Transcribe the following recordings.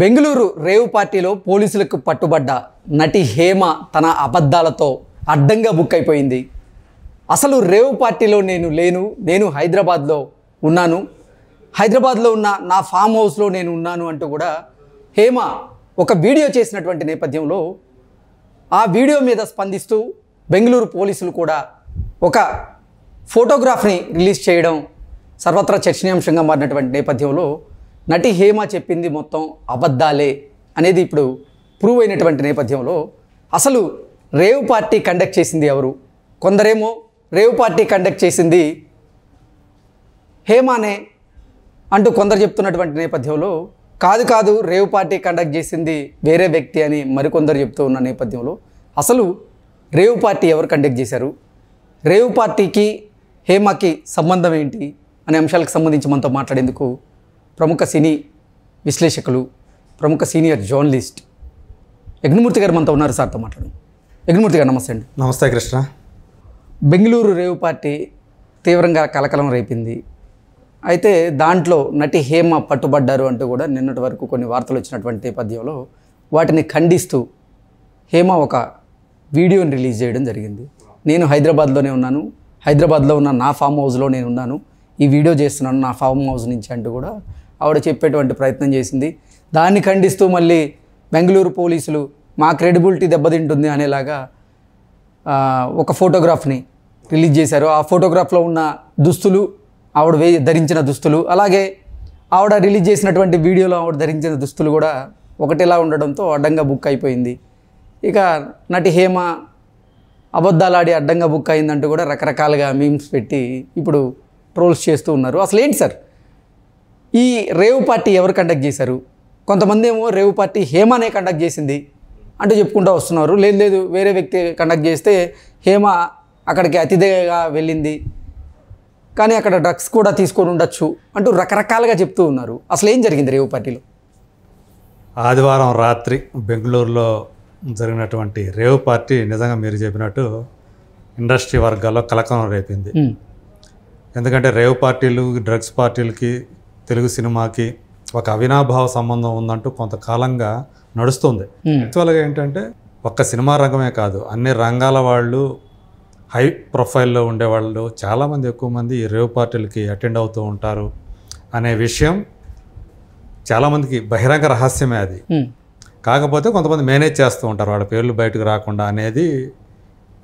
బెంగళూరు రేవు పార్టీలో పోలీసులకు పట్టుబడ్డ నటి హేమ తన అబద్ధాలతో అడ్డంగా బుక్ అయిపోయింది అసలు రేవ్ పార్టీలో నేను లేను నేను హైదరాబాద్లో ఉన్నాను హైదరాబాద్లో ఉన్న నా ఫామ్ హౌస్లో నేను ఉన్నాను అంటూ కూడా హేమ ఒక వీడియో చేసినటువంటి నేపథ్యంలో ఆ వీడియో మీద స్పందిస్తూ బెంగళూరు పోలీసులు కూడా ఒక ఫోటోగ్రాఫ్ని రిలీజ్ చేయడం సర్వత్రా చర్చనీయాంశంగా మారినటువంటి నేపథ్యంలో నటి హేమ చెప్పింది మొత్తం అబద్ధాలే అనేది ఇప్పుడు ప్రూవ్ అయినటువంటి నేపథ్యంలో అసలు రేవ్ పార్టీ కండక్ట్ చేసింది ఎవరు కొందరేమో రేవ్ పార్టీ కండక్ట్ చేసింది హేమానే అంటూ కొందరు చెప్తున్నటువంటి నేపథ్యంలో కాదు కాదు రేవ్ పార్టీ కండక్ట్ చేసింది వేరే వ్యక్తి అని మరికొందరు చెప్తూ ఉన్న నేపథ్యంలో అసలు రేవ్ పార్టీ ఎవరు కండక్ట్ చేశారు రేవ్ పార్టీకి హేమకి సంబంధం ఏంటి అనే అంశాలకు సంబంధించి మనతో మాట్లాడేందుకు ప్రముఖ సినీ విశ్లేషకులు ప్రముఖ సీనియర్ జర్నలిస్ట్ యజ్ఞమూర్తి గారు మనతో ఉన్నారు సార్తో మాట్లాడు యజ్ఞమూర్తి గారు నమస్తే అండి నమస్తే కృష్ణ బెంగళూరు రేవు పార్టీ తీవ్రంగా కలకలం రేపింది అయితే దాంట్లో నటి హేమ పట్టుబడ్డారు అంటూ కూడా నిన్నటి వరకు కొన్ని వార్తలు వచ్చినటువంటి నేపథ్యంలో వాటిని ఖండిస్తూ హేమ ఒక వీడియోని రిలీజ్ చేయడం జరిగింది నేను హైదరాబాద్లోనే ఉన్నాను హైదరాబాద్లో ఉన్న నా ఫామ్ హౌస్లో నేను ఉన్నాను ఈ వీడియో చేస్తున్నాను నా ఫామ్ హౌస్ నుంచి అంటూ కూడా ఆవిడ చెప్పేటువంటి ప్రయత్నం చేసింది దాన్ని ఖండిస్తూ మళ్ళీ బెంగళూరు పోలీసులు మా క్రెడిబిలిటీ దెబ్బతింటుంది అనేలాగా ఒక ఫోటోగ్రాఫ్ని రిలీజ్ చేశారు ఆ ఫోటోగ్రాఫ్లో ఉన్న దుస్తులు ఆవిడ వే ధరించిన దుస్తులు అలాగే ఆవిడ రిలీజ్ చేసినటువంటి వీడియోలో ఆవిడ ధరించిన దుస్తులు కూడా ఒకటిలా ఉండడంతో అడ్డంగా బుక్ అయిపోయింది ఇక నటి హేమ అబద్ధాలాడి అడ్డంగా బుక్ అయిందంటూ కూడా రకరకాలుగా మీమ్స్ పెట్టి ఇప్పుడు ట్రోల్స్ చేస్తూ ఉన్నారు అసలు ఏంటి సార్ ఈ రేవు పార్టీ ఎవరు కండక్ట్ చేశారు కొంతమంది ఏమో రేవు పార్టీ హేమనే కండక్ట్ చేసింది అంటూ చెప్పుకుంటూ వస్తున్నారు లేదు లేదు వేరే వ్యక్తి కండక్ట్ చేస్తే హేమ అక్కడికి అతిథిగా వెళ్ళింది కానీ అక్కడ డ్రగ్స్ కూడా తీసుకొని ఉండొచ్చు అంటూ రకరకాలుగా చెప్తూ ఉన్నారు అసలు ఏం జరిగింది రేవు పార్టీలో ఆదివారం రాత్రి బెంగళూరులో జరిగినటువంటి రేవు పార్టీ నిజంగా మీరు చెప్పినట్టు ఇండస్ట్రీ వర్గాల్లో కలకలం రేపింది ఎందుకంటే రేవు పార్టీలు డ్రగ్స్ పార్టీలకి తెలుగు సినిమాకి ఒక అవినాభావ సంబంధం ఉందంటూ కొంతకాలంగా నడుస్తుంది యాక్చువల్గా ఏంటంటే ఒక్క సినిమా రంగమే కాదు అన్ని రంగాల వాళ్ళు హై ప్రొఫైల్లో ఉండేవాళ్ళు చాలామంది ఎక్కువ మంది ఈ రేవ్ పార్టీలకి అటెండ్ అవుతూ ఉంటారు అనే విషయం చాలామందికి బహిరంగ రహస్యమే అది కాకపోతే కొంతమంది మేనేజ్ చేస్తూ ఉంటారు వాళ్ళ పేర్లు బయటకు రాకుండా అనేది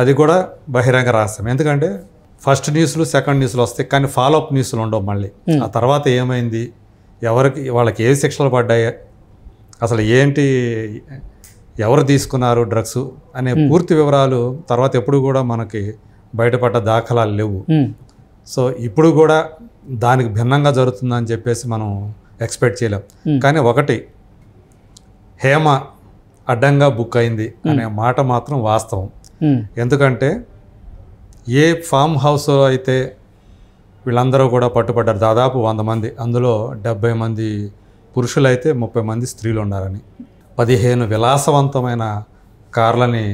అది కూడా బహిరంగ రహస్యం ఎందుకంటే ఫస్ట్ న్యూస్లు సెకండ్ న్యూస్లు వస్తాయి కానీ ఫాలో అప్ న్యూస్లు ఉండవు మళ్ళీ ఆ తర్వాత ఏమైంది ఎవరికి వాళ్ళకి ఏ శిక్షలు పడ్డాయి అసలు ఏంటి ఎవరు తీసుకున్నారు డ్రగ్స్ అనే పూర్తి వివరాలు తర్వాత ఎప్పుడు కూడా మనకి బయటపడ్డ దాఖలాలు లేవు సో ఇప్పుడు కూడా దానికి భిన్నంగా జరుగుతుందని చెప్పేసి మనం ఎక్స్పెక్ట్ చేయలేం కానీ ఒకటి హేమ అడ్డంగా బుక్ అయింది అనే మాట మాత్రం వాస్తవం ఎందుకంటే ఏ ఫామ్ హౌస్ అయితే వీళ్ళందరూ కూడా పట్టుబడ్డారు దాదాపు వంద మంది అందులో డెబ్బై మంది పురుషులైతే ముప్పై మంది స్త్రీలు ఉన్నారని పదిహేను విలాసవంతమైన కార్లని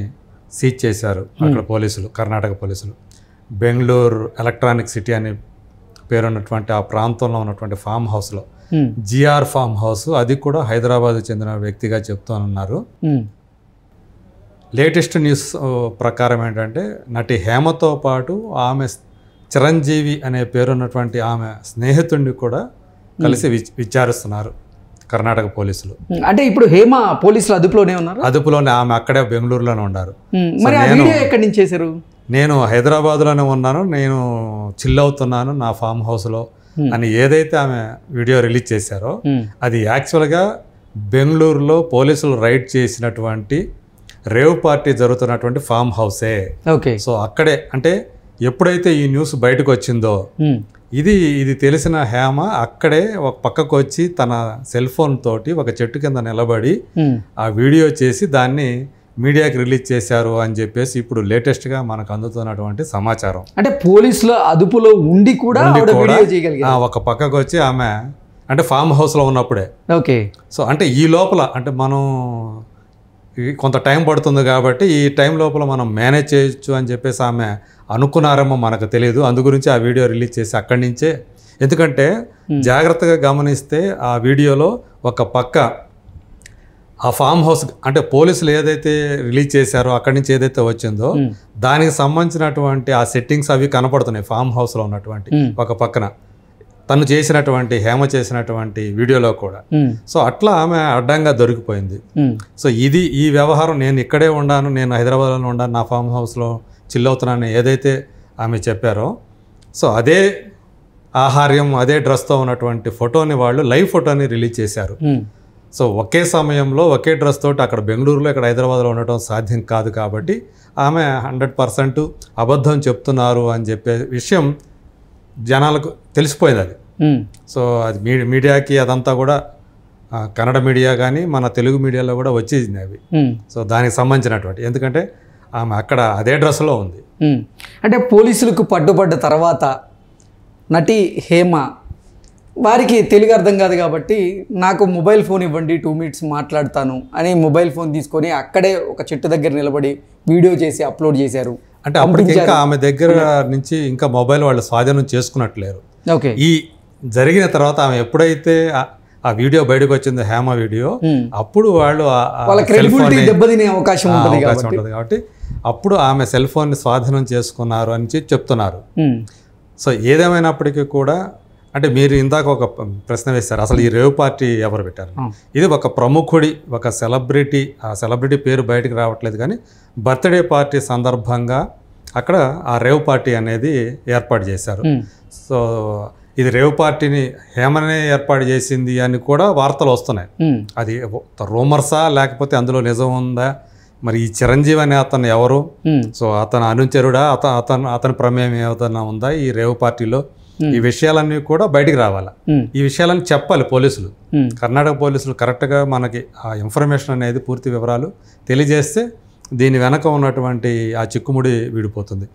సీజ్ చేశారు అక్కడ పోలీసులు కర్ణాటక పోలీసులు బెంగళూరు ఎలక్ట్రానిక్ సిటీ పేరు పేరున్నటువంటి ఆ ప్రాంతంలో ఉన్నటువంటి ఫామ్ హౌస్లో జిఆర్ ఫామ్ హౌస్ అది కూడా హైదరాబాద్ చెందిన వ్యక్తిగా ఉన్నారు లేటెస్ట్ న్యూస్ ప్రకారం ఏంటంటే నటి హేమతో పాటు ఆమె చిరంజీవి అనే పేరున్నటువంటి ఆమె స్నేహితుడిని కూడా కలిసి విచారిస్తున్నారు కర్ణాటక పోలీసులు అంటే ఇప్పుడు హేమ పోలీసులు అదుపులోనే ఉన్నారు అదుపులోనే ఆమె అక్కడే బెంగళూరులోనే ఉన్నారు మరి ఎక్కడి నుంచి చేశారు నేను హైదరాబాద్లోనే ఉన్నాను నేను చిల్ అవుతున్నాను నా ఫామ్ హౌస్లో అని ఏదైతే ఆమె వీడియో రిలీజ్ చేశారో అది యాక్చువల్గా బెంగళూరులో పోలీసులు రైడ్ చేసినటువంటి రేవ్ పార్టీ జరుగుతున్నటువంటి ఫామ్ హౌసే ఓకే సో అక్కడే అంటే ఎప్పుడైతే ఈ న్యూస్ బయటకు వచ్చిందో ఇది ఇది తెలిసిన హేమ అక్కడే ఒక పక్కకు వచ్చి తన సెల్ ఫోన్ తోటి ఒక చెట్టు కింద నిలబడి ఆ వీడియో చేసి దాన్ని మీడియాకి రిలీజ్ చేశారు అని చెప్పేసి ఇప్పుడు లేటెస్ట్ గా మనకు అందుతున్నటువంటి సమాచారం అంటే పోలీసులో అదుపులో ఉండి కూడా ఒక పక్కకు వచ్చి ఆమె అంటే ఫామ్ హౌస్ లో ఉన్నప్పుడే ఓకే సో అంటే ఈ లోపల అంటే మనం కొంత టైం పడుతుంది కాబట్టి ఈ టైం లోపల మనం మేనేజ్ చేయొచ్చు అని చెప్పేసి ఆమె అనుకున్నారేమో మనకు తెలియదు అందు గురించి ఆ వీడియో రిలీజ్ చేసి అక్కడి నుంచే ఎందుకంటే జాగ్రత్తగా గమనిస్తే ఆ వీడియోలో ఒక పక్క ఆ ఫామ్ హౌస్ అంటే పోలీసులు ఏదైతే రిలీజ్ చేశారో అక్కడి నుంచి ఏదైతే వచ్చిందో దానికి సంబంధించినటువంటి ఆ సెట్టింగ్స్ అవి కనపడుతున్నాయి ఫామ్ హౌస్లో ఉన్నటువంటి ఒక పక్కన తను చేసినటువంటి హేమ చేసినటువంటి వీడియోలో కూడా సో అట్లా ఆమె అడ్డంగా దొరికిపోయింది సో ఇది ఈ వ్యవహారం నేను ఇక్కడే ఉండాను నేను హైదరాబాద్లో ఉన్నాను నా ఫామ్ హౌస్లో అవుతున్నాను ఏదైతే ఆమె చెప్పారో సో అదే ఆహార్యం అదే డ్రెస్తో ఉన్నటువంటి ఫోటోని వాళ్ళు లైవ్ ఫోటోని రిలీజ్ చేశారు సో ఒకే సమయంలో ఒకే డ్రెస్ తోటి అక్కడ బెంగళూరులో ఇక్కడ హైదరాబాద్లో ఉండటం సాధ్యం కాదు కాబట్టి ఆమె హండ్రెడ్ పర్సెంట్ అబద్ధం చెప్తున్నారు అని చెప్పే విషయం జనాలకు తెలిసిపోయింది అది Hmm. సో అది మీడియాకి అదంతా కూడా కన్నడ మీడియా కానీ మన తెలుగు మీడియాలో కూడా వచ్చేసింది అవి hmm. సో దానికి సంబంధించినటువంటి ఎందుకంటే ఆమె అక్కడ అదే డ్రెస్లో ఉంది hmm. అంటే పోలీసులకు పట్టుబడ్డ తర్వాత నటి హేమ వారికి తెలుగు అర్థం కాదు కాబట్టి నాకు మొబైల్ ఫోన్ ఇవ్వండి టూ మినిట్స్ మాట్లాడతాను అని మొబైల్ ఫోన్ తీసుకొని అక్కడే ఒక చెట్టు దగ్గర నిలబడి వీడియో చేసి అప్లోడ్ చేశారు అంటే అప్పటికి ఇంకా ఆమె దగ్గర నుంచి ఇంకా మొబైల్ వాళ్ళు స్వాధీనం చేసుకున్నట్లేరు ఓకే ఈ జరిగిన తర్వాత ఆమె ఎప్పుడైతే ఆ వీడియో బయటకు వచ్చింది హేమ వీడియో అప్పుడు వాళ్ళు దెబ్బతినే అవకాశం ఉంటుంది కాబట్టి అప్పుడు ఆమె సెల్ ని స్వాధీనం చేసుకున్నారు అని చెప్తున్నారు సో ఏదేమైనప్పటికీ కూడా అంటే మీరు ఇందాక ఒక ప్రశ్న వేశారు అసలు ఈ రేవ్ పార్టీ ఎవరు పెట్టారు ఇది ఒక ప్రముఖుడి ఒక సెలబ్రిటీ ఆ సెలబ్రిటీ పేరు బయటకు రావట్లేదు కానీ బర్త్డే పార్టీ సందర్భంగా అక్కడ ఆ రేవ్ పార్టీ అనేది ఏర్పాటు చేశారు సో ఇది రేవ్ పార్టీని హేమనే ఏర్పాటు చేసింది అని కూడా వార్తలు వస్తున్నాయి అది రూమర్సా లేకపోతే అందులో నిజం ఉందా మరి ఈ చిరంజీవి అనే అతను ఎవరు సో అతను అనుచరుడా అతను అతను అతని ప్రమేయం ఏదైనా ఉందా ఈ రేవ్ పార్టీలో ఈ విషయాలన్నీ కూడా బయటికి రావాలి ఈ విషయాలన్నీ చెప్పాలి పోలీసులు కర్ణాటక పోలీసులు కరెక్ట్గా మనకి ఆ ఇన్ఫర్మేషన్ అనేది పూర్తి వివరాలు తెలియజేస్తే దీని వెనక ఉన్నటువంటి ఆ చిక్కుముడి విడిపోతుంది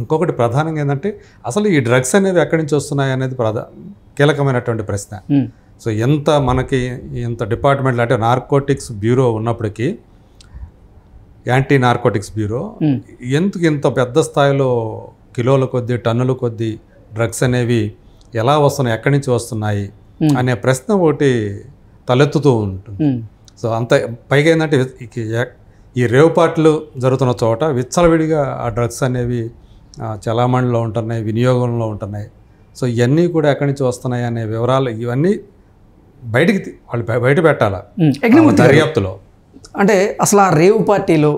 ఇంకొకటి ప్రధానంగా ఏంటంటే అసలు ఈ డ్రగ్స్ అనేవి ఎక్కడి నుంచి వస్తున్నాయి అనేది ప్రధా కీలకమైనటువంటి ప్రశ్న సో ఎంత మనకి ఎంత డిపార్ట్మెంట్లు అంటే నార్కోటిక్స్ బ్యూరో ఉన్నప్పటికీ యాంటీ నార్కోటిక్స్ బ్యూరో ఎందుకు ఇంత పెద్ద స్థాయిలో కిలోల కొద్దీ టన్నుల కొద్దీ డ్రగ్స్ అనేవి ఎలా వస్తున్నాయి ఎక్కడి నుంచి వస్తున్నాయి అనే ప్రశ్న ఒకటి తలెత్తుతూ ఉంటుంది సో అంత పైగా ఏంటంటే ఈ రేవుపాట్లు జరుగుతున్న చోట విచ్చలవిడిగా ఆ డ్రగ్స్ అనేవి చలామణిలో ఉంటున్నాయి వినియోగంలో ఉంటున్నాయి సో ఇవన్నీ కూడా ఎక్కడి నుంచి వస్తున్నాయి అనే వివరాలు ఇవన్నీ బయటికి వాళ్ళు బయట పెట్టాలా దర్యాప్తులో అంటే అసలు ఆ రేవు పార్టీలో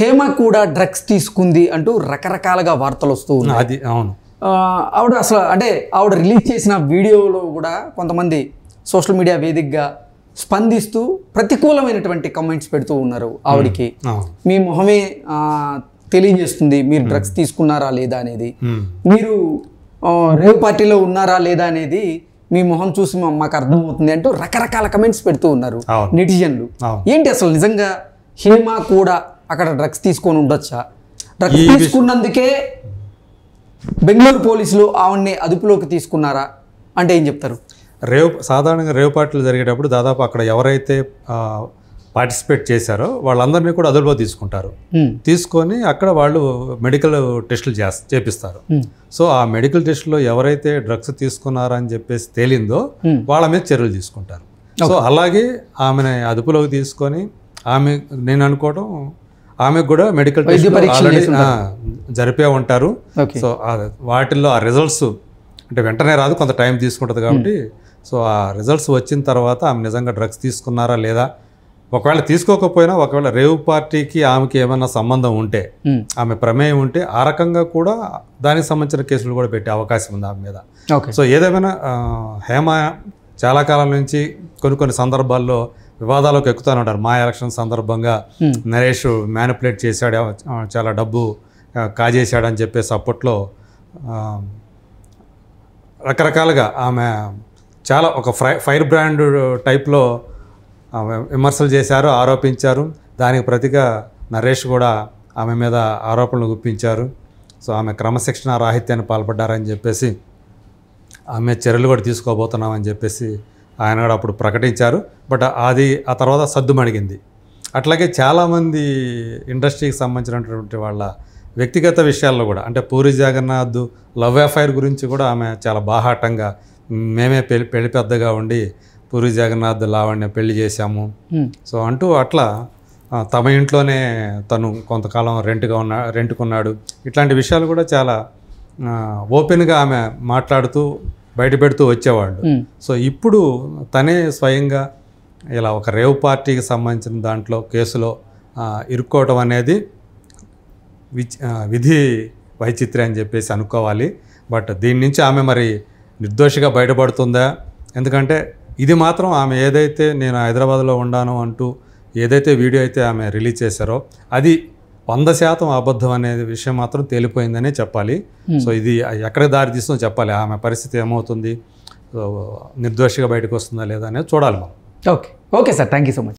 హేమ కూడా డ్రగ్స్ తీసుకుంది అంటూ రకరకాలుగా వార్తలు వస్తూ ఉన్నాయి అది అవును ఆవిడ అసలు అంటే ఆవిడ రిలీజ్ చేసిన వీడియోలో కూడా కొంతమంది సోషల్ మీడియా వేదికగా స్పందిస్తూ ప్రతికూలమైనటువంటి కమెంట్స్ పెడుతూ ఉన్నారు ఆవిడికి మీ మొహమే తెలియజేస్తుంది మీరు డ్రగ్స్ hmm. తీసుకున్నారా లేదా అనేది hmm. మీరు రేవ్ పార్టీలో ఉన్నారా లేదా అనేది మీ మొహం చూసి మాకు అర్థమవుతుంది అంటూ రకరకాల కమెంట్స్ పెడుతూ ఉన్నారు నెటిజన్లు ఏంటి అసలు నిజంగా హేమ కూడా అక్కడ డ్రగ్స్ తీసుకొని ఉండొచ్చా డ్రగ్స్ తీసుకున్నందుకే బెంగళూరు పోలీసులు ఆవిడ్ని అదుపులోకి తీసుకున్నారా అంటే ఏం చెప్తారు రేవ్ సాధారణంగా రేవ్ పార్టీలు జరిగేటప్పుడు దాదాపు అక్కడ ఎవరైతే పార్టిసిపేట్ చేశారో వాళ్ళందరినీ కూడా అదుపులో తీసుకుంటారు తీసుకొని అక్కడ వాళ్ళు మెడికల్ టెస్టులు చేపిస్తారు సో ఆ మెడికల్ టెస్టులో ఎవరైతే డ్రగ్స్ తీసుకున్నారని చెప్పేసి తేలిందో వాళ్ళ మీద చర్యలు తీసుకుంటారు సో అలాగే ఆమెను అదుపులోకి తీసుకొని ఆమె నేను అనుకోవడం ఆమెకు కూడా మెడికల్ టెస్ట్ జరిపే ఉంటారు సో వాటిల్లో ఆ రిజల్ట్స్ అంటే వెంటనే రాదు కొంత టైం తీసుకుంటుంది కాబట్టి సో ఆ రిజల్ట్స్ వచ్చిన తర్వాత ఆమె నిజంగా డ్రగ్స్ తీసుకున్నారా లేదా ఒకవేళ తీసుకోకపోయినా ఒకవేళ రేవు పార్టీకి ఆమెకి ఏమైనా సంబంధం ఉంటే ఆమె ప్రమేయం ఉంటే ఆ రకంగా కూడా దానికి సంబంధించిన కేసులు కూడా పెట్టే అవకాశం ఉంది ఆమె మీద సో ఏదేమైనా హేమ చాలా కాలం నుంచి కొన్ని కొన్ని సందర్భాల్లో వివాదాలకు ఎక్కుతానే ఉంటారు మా ఎలక్షన్ సందర్భంగా నరేష్ మ్యానిపులేట్ చేశాడు చాలా డబ్బు కాజేశాడని చెప్పేసి అప్పట్లో రకరకాలుగా ఆమె చాలా ఒక ఫైర్ బ్రాండ్ టైప్లో విమర్శలు చేశారు ఆరోపించారు దానికి ప్రతిగా నరేష్ కూడా ఆమె మీద ఆరోపణలు గుప్పించారు సో ఆమె క్రమశిక్షణ రాహిత్యాన్ని పాల్పడ్డారని చెప్పేసి ఆమె చర్యలు కూడా తీసుకోబోతున్నామని చెప్పేసి ఆయన కూడా అప్పుడు ప్రకటించారు బట్ అది ఆ తర్వాత సద్దుమణిగింది అట్లాగే చాలామంది ఇండస్ట్రీకి సంబంధించినటువంటి వాళ్ళ వ్యక్తిగత విషయాల్లో కూడా అంటే పూరి జగన్నాథ్ లవ్ అఫైర్ గురించి కూడా ఆమె చాలా బాహాటంగా మేమే పెళ్లి పెళ్లి పెద్దగా ఉండి పూరి జగన్నాథ్ లావణ్య పెళ్లి చేశాము సో అంటూ అట్లా తమ ఇంట్లోనే తను కొంతకాలం రెంట్గా ఉన్నా రెంట్కున్నాడు ఇట్లాంటి విషయాలు కూడా చాలా ఓపెన్గా ఆమె మాట్లాడుతూ బయట పెడుతూ వచ్చేవాళ్ళు సో ఇప్పుడు తనే స్వయంగా ఇలా ఒక రేవ్ పార్టీకి సంబంధించిన దాంట్లో కేసులో ఇరుక్కోవటం అనేది విధి వైచిత్ర్యం అని చెప్పేసి అనుకోవాలి బట్ దీని నుంచి ఆమె మరి నిర్దోషిగా బయటపడుతుందా ఎందుకంటే ఇది మాత్రం ఆమె ఏదైతే నేను హైదరాబాద్లో ఉండాను అంటూ ఏదైతే వీడియో అయితే ఆమె రిలీజ్ చేశారో అది వంద శాతం అబద్ధం అనే విషయం మాత్రం తేలిపోయిందనే చెప్పాలి సో ఇది ఎక్కడ దారి తీస్తుందో చెప్పాలి ఆమె పరిస్థితి ఏమవుతుంది నిర్దోషిగా బయటకు వస్తుందా లేదా అనేది చూడాలి మనం okay okay sir thank you so much